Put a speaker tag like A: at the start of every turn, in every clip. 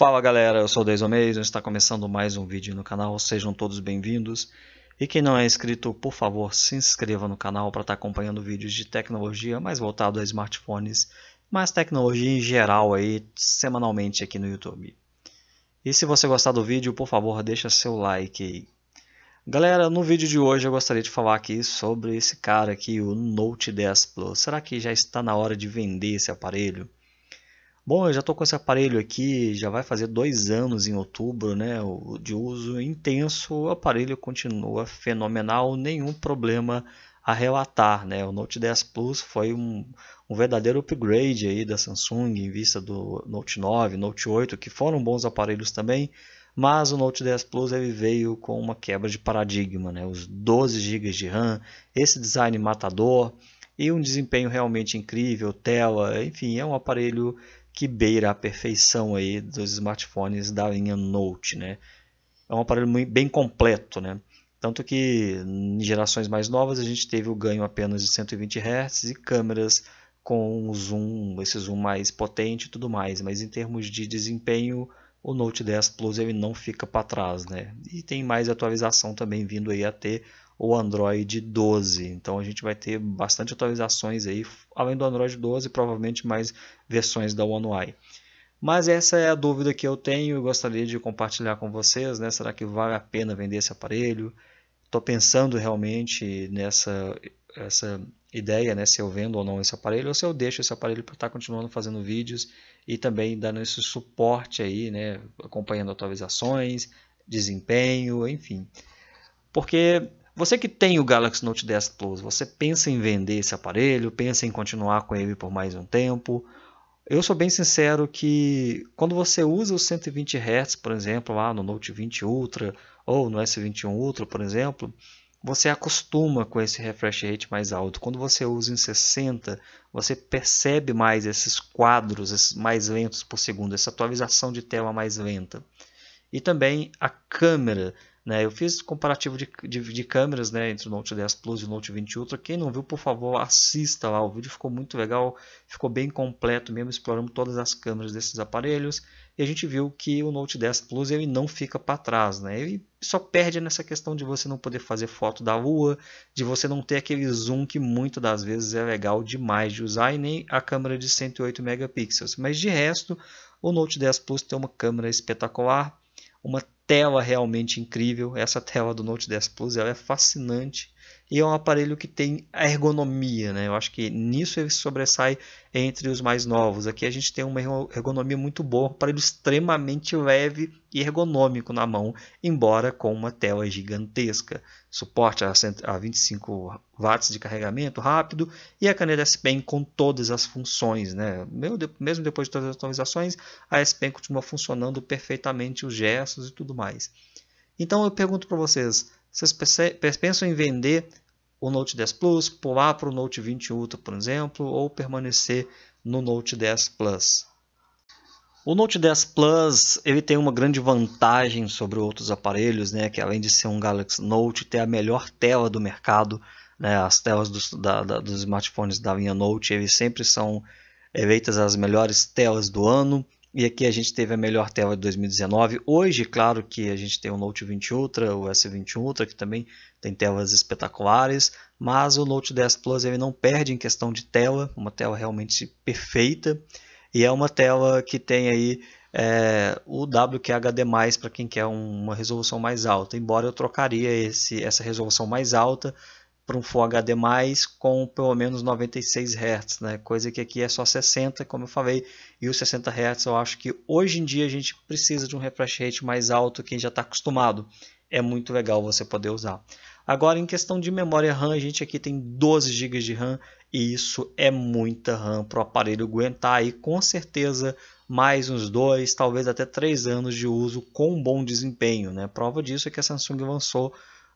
A: Fala galera, eu sou o Deison está começando mais um vídeo no canal, sejam todos bem-vindos. E quem não é inscrito, por favor, se inscreva no canal para estar acompanhando vídeos de tecnologia mais voltado a smartphones, mas tecnologia em geral aí, semanalmente aqui no YouTube. E se você gostar do vídeo, por favor, deixa seu like aí. Galera, no vídeo de hoje eu gostaria de falar aqui sobre esse cara aqui, o Note 10 Plus. Será que já está na hora de vender esse aparelho? Bom, eu já estou com esse aparelho aqui, já vai fazer dois anos em outubro, né? De uso intenso, o aparelho continua fenomenal, nenhum problema a relatar, né? O Note 10 Plus foi um, um verdadeiro upgrade aí da Samsung em vista do Note 9, Note 8, que foram bons aparelhos também, mas o Note 10 Plus ele veio com uma quebra de paradigma, né? Os 12 GB de RAM, esse design matador e um desempenho realmente incrível, tela, enfim, é um aparelho que beira a perfeição aí dos smartphones da linha Note, né? É um aparelho bem completo, né? Tanto que em gerações mais novas a gente teve o ganho apenas de 120 Hz e câmeras com zoom, esse zoom mais potente e tudo mais, mas em termos de desempenho, o Note 10 Plus ele não fica para trás, né? E tem mais atualização também vindo aí a ter o Android 12. Então a gente vai ter bastante atualizações aí, além do Android 12, provavelmente mais versões da One UI. Mas essa é a dúvida que eu tenho e gostaria de compartilhar com vocês, né? Será que vale a pena vender esse aparelho? Estou pensando realmente nessa essa ideia, né, se eu vendo ou não esse aparelho, ou se eu deixo esse aparelho para estar tá continuando fazendo vídeos e também dando esse suporte aí, né, acompanhando atualizações, desempenho, enfim. Porque você que tem o Galaxy Note 10 Plus, você pensa em vender esse aparelho, pensa em continuar com ele por mais um tempo? Eu sou bem sincero que quando você usa os 120 Hz, por exemplo, lá no Note 20 Ultra ou no S21 Ultra, por exemplo, você acostuma com esse refresh rate mais alto. Quando você usa em 60, você percebe mais esses quadros esses mais lentos por segundo, essa atualização de tela mais lenta. E também a câmera né? Eu fiz comparativo de, de, de, câmeras né, entre o Note 10 Plus e o Note 20 Ultra. Quem não viu, por favor, assista lá. O vídeo ficou muito legal, ficou bem completo mesmo, explorando todas as câmeras desses aparelhos. E a gente viu que o Note 10 Plus ele não fica para trás. Né? Ele só perde nessa questão de você não poder fazer foto da rua, de você não ter aquele zoom que muitas das vezes é legal demais de usar, e nem a câmera de 108 megapixels. Mas de resto, o Note 10 Plus tem uma câmera espetacular, uma tela realmente incrível. Essa tela do Note 10 Plus ela é fascinante e é um aparelho que tem ergonomia, né? Eu acho que nisso ele sobressai entre os mais novos. Aqui a gente tem uma ergonomia muito boa, um aparelho extremamente leve e ergonômico na mão, embora com uma tela gigantesca. Suporte a 25 watts de carregamento rápido e a caneta S Pen com todas as funções, né? Mesmo depois de todas as atualizações, a S Pen continua funcionando perfeitamente os gestos e tudo mais. Então eu pergunto para vocês, vocês pensam em vender o Note 10 Plus, pular para o Note 20 Ultra, por exemplo, ou permanecer no Note 10 Plus? O Note 10 Plus ele tem uma grande vantagem sobre outros aparelhos, né? Que além de ser um Galaxy Note, ter a melhor tela do mercado, né? As telas dos, da, da, dos smartphones da linha Note eles sempre são eleitas eh, as melhores telas do ano. E aqui a gente teve a melhor tela de 2019. Hoje, claro que a gente tem o Note 20 Ultra, o S20 Ultra, que também tem telas espetaculares, mas o Note 10 Plus ele não perde em questão de tela, uma tela realmente perfeita. E é uma tela que tem aí é, o WQHD+, para quem quer uma resolução mais alta. Embora eu trocaria esse, essa resolução mais alta para um Full HD+, com pelo menos 96 Hz, né? coisa que aqui é só 60, como eu falei, e os 60 Hz eu acho que hoje em dia a gente precisa de um refresh rate mais alto, quem já está acostumado, é muito legal você poder usar. Agora, em questão de memória RAM, a gente aqui tem 12 GB de RAM, e isso é muita RAM para o aparelho aguentar e com certeza mais uns dois, talvez até três anos de uso com bom desempenho. Né? Prova disso é que a Samsung lançou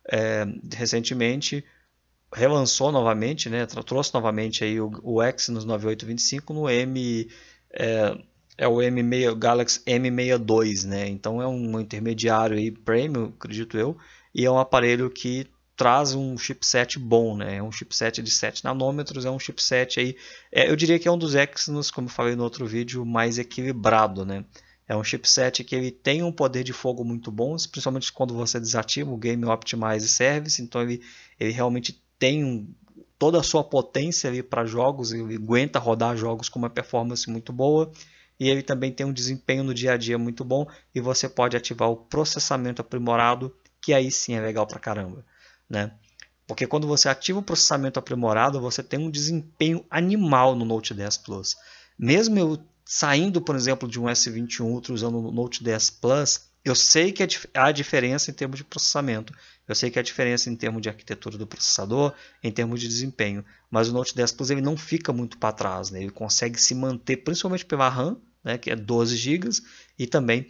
A: é, recentemente relançou novamente, né, trouxe novamente aí o, o Exynos 9825 no M é, é o M6 Galaxy M62, né? Então é um intermediário aí premium, acredito eu, e é um aparelho que traz um chipset bom, né? É um chipset de 7 nanômetros, é um chipset aí, é, eu diria que é um dos Exynos, como eu falei no outro vídeo, mais equilibrado, né? É um chipset que ele tem um poder de fogo muito bom, principalmente quando você desativa o Game Optimize Service, então ele, ele realmente tem toda a sua potência ali para jogos, ele aguenta rodar jogos com uma performance muito boa e ele também tem um desempenho no dia a dia muito bom e você pode ativar o processamento aprimorado, que aí sim é legal para caramba, né? Porque quando você ativa o processamento aprimorado, você tem um desempenho animal no Note 10 Plus. Mesmo eu saindo, por exemplo, de um S21 Ultra usando o Note 10 Plus, eu sei que há diferença em termos de processamento. Eu sei que há diferença em termos de arquitetura do processador, em termos de desempenho, mas o Note 10 Plus ele não fica muito para trás, né? ele consegue se manter principalmente pela RAM, né? que é 12 GB, e também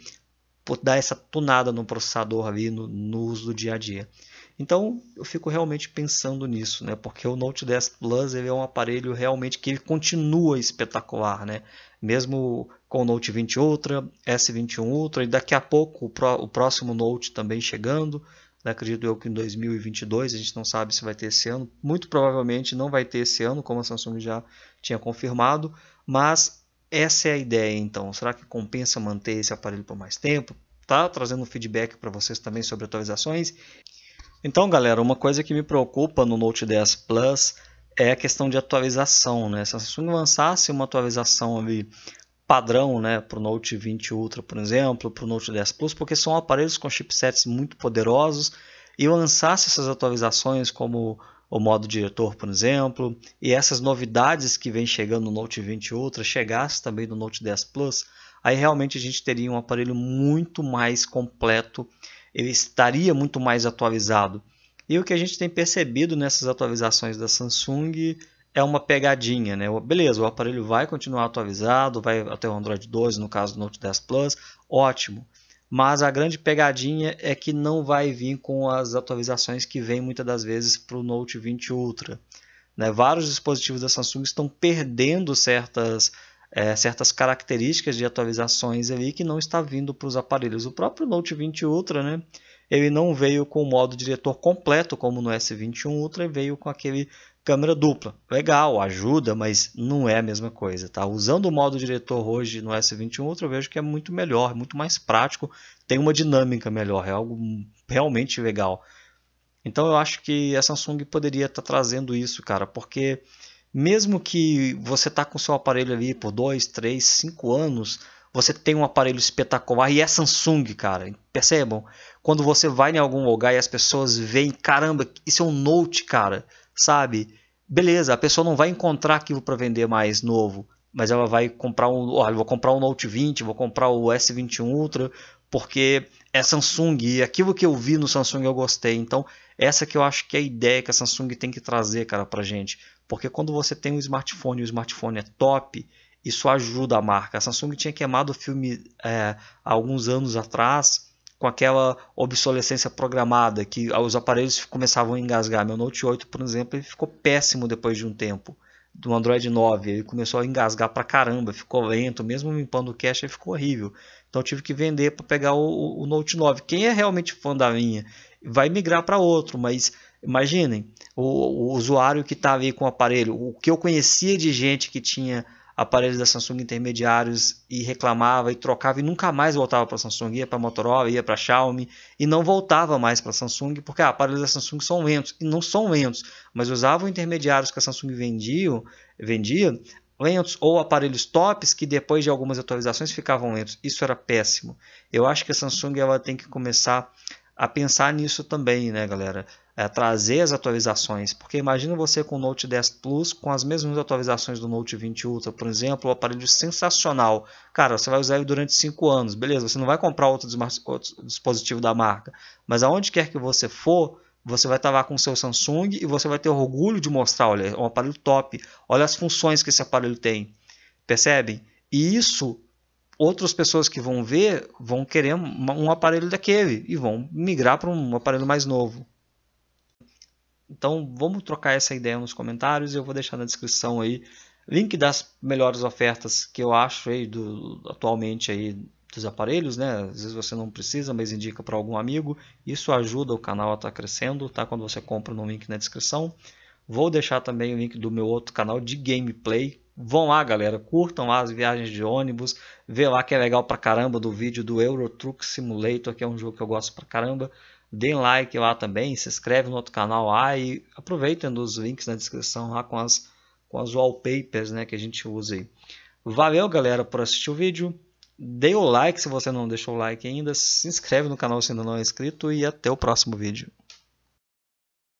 A: por dar essa tunada no processador ali no, no, uso do dia a dia. Então eu fico realmente pensando nisso, né? Porque o Note 10 Plus ele é um aparelho realmente que ele continua espetacular, né? Mesmo com o Note 20 Ultra, S21 Ultra e daqui a pouco o, pro, o próximo Note também chegando. Né? acredito eu que em 2022, a gente não sabe se vai ter esse ano, muito provavelmente não vai ter esse ano, como a Samsung já tinha confirmado, mas essa é a ideia então, será que compensa manter esse aparelho por mais tempo? Tá trazendo feedback para vocês também sobre atualizações. Então, galera, uma coisa que me preocupa no Note 10 Plus é a questão de atualização, né? Se a Samsung lançasse uma atualização ali padrão né, para o Note 20 Ultra, por exemplo, para o Note 10 Plus, porque são aparelhos com chipsets muito poderosos e lançasse essas atualizações como o modo diretor, por exemplo, e essas novidades que vem chegando no Note 20 Ultra chegasse também no Note 10 Plus, aí realmente a gente teria um aparelho muito mais completo, ele estaria muito mais atualizado. E o que a gente tem percebido nessas atualizações da Samsung é uma pegadinha, né? Beleza, o aparelho vai continuar atualizado, vai até o Android 12, no caso do Note 10 Plus, ótimo. Mas a grande pegadinha é que não vai vir com as atualizações que vem muitas das vezes para o Note 20 Ultra. Né? Vários dispositivos da Samsung estão perdendo certas, é, certas características de atualizações ali que não está vindo para os aparelhos. O próprio Note 20 Ultra, né? ele não veio com o modo diretor completo como no S21 Ultra, veio com aquele câmera dupla. Legal, ajuda, mas não é a mesma coisa, tá? Usando o modo diretor hoje no S21 Ultra, eu vejo que é muito melhor, muito mais prático, tem uma dinâmica melhor, é algo realmente legal. Então eu acho que a Samsung poderia estar tá trazendo isso, cara, porque mesmo que você tá com seu aparelho ali por 2, 3, 5 anos, você tem um aparelho espetacular e é Samsung, cara. Percebam? Quando você vai em algum lugar e as pessoas veem, caramba, isso é um Note, cara sabe? Beleza, a pessoa não vai encontrar arquivo para vender mais novo, mas ela vai comprar um, olha, vou comprar um Note 20, vou comprar o S21 Ultra, porque é Samsung e aquilo que eu vi no Samsung eu gostei. Então, essa que eu acho que é a ideia que a Samsung tem que trazer, cara, pra gente. Porque quando você tem um smartphone e o smartphone é top, isso ajuda a marca. A Samsung tinha queimado o filme é, há alguns anos atrás com aquela obsolescência programada que os aparelhos começavam a engasgar. Meu Note 8, por exemplo, ele ficou péssimo depois de um tempo. Do Android 9, ele começou a engasgar pra caramba, ficou lento, mesmo limpando o cache, ele ficou horrível. Então tive que vender para pegar o, o Note 9. Quem é realmente fã da linha vai migrar para outro, mas imaginem, o, o usuário que estava tá ali com o aparelho, o que eu conhecia de gente que tinha aparelhos da Samsung intermediários e reclamava e trocava e nunca mais voltava para a Samsung, ia para a Motorola, ia para a Xiaomi e não voltava mais para a Samsung porque ah, aparelhos da Samsung são lentos e não são lentos, mas usavam intermediários que a Samsung vendia, vendia lentos ou aparelhos tops que depois de algumas atualizações ficavam lentos. Isso era péssimo. Eu acho que a Samsung ela tem que começar a pensar nisso também, né, galera? é, trazer as atualizações, porque imagina você com o Note 10 Plus com as mesmas atualizações do Note 20 Ultra, por exemplo, um aparelho sensacional. Cara, você vai usar ele durante 5 anos, beleza, você não vai comprar outro, outro dispositivo da marca, mas aonde quer que você for, você vai estar lá com o seu Samsung e você vai ter orgulho de mostrar, olha, é um aparelho top, olha as funções que esse aparelho tem, percebem? E isso, outras pessoas que vão ver, vão querer um aparelho daquele e vão migrar para um aparelho mais novo. Então vamos trocar essa ideia nos comentários. e Eu vou deixar na descrição aí link das melhores ofertas que eu acho aí do, atualmente aí dos aparelhos, né? Às vezes você não precisa, mas indica para algum amigo. Isso ajuda o canal a estar tá crescendo, tá? Quando você compra no link na descrição. Vou deixar também o link do meu outro canal de gameplay. Vão lá, galera, curtam lá as viagens de ônibus, vê lá que é legal pra caramba do vídeo do Euro Truck Simulator, que é um jogo que eu gosto pra caramba. Dê like lá também, se inscreve no outro canal lá e aproveitem dos links na descrição lá com as, com as wallpapers né, que a gente usa aí. Valeu, galera, por assistir o vídeo. Dê o like se você não deixou o like ainda. Se inscreve no canal se ainda não é inscrito e até o próximo vídeo.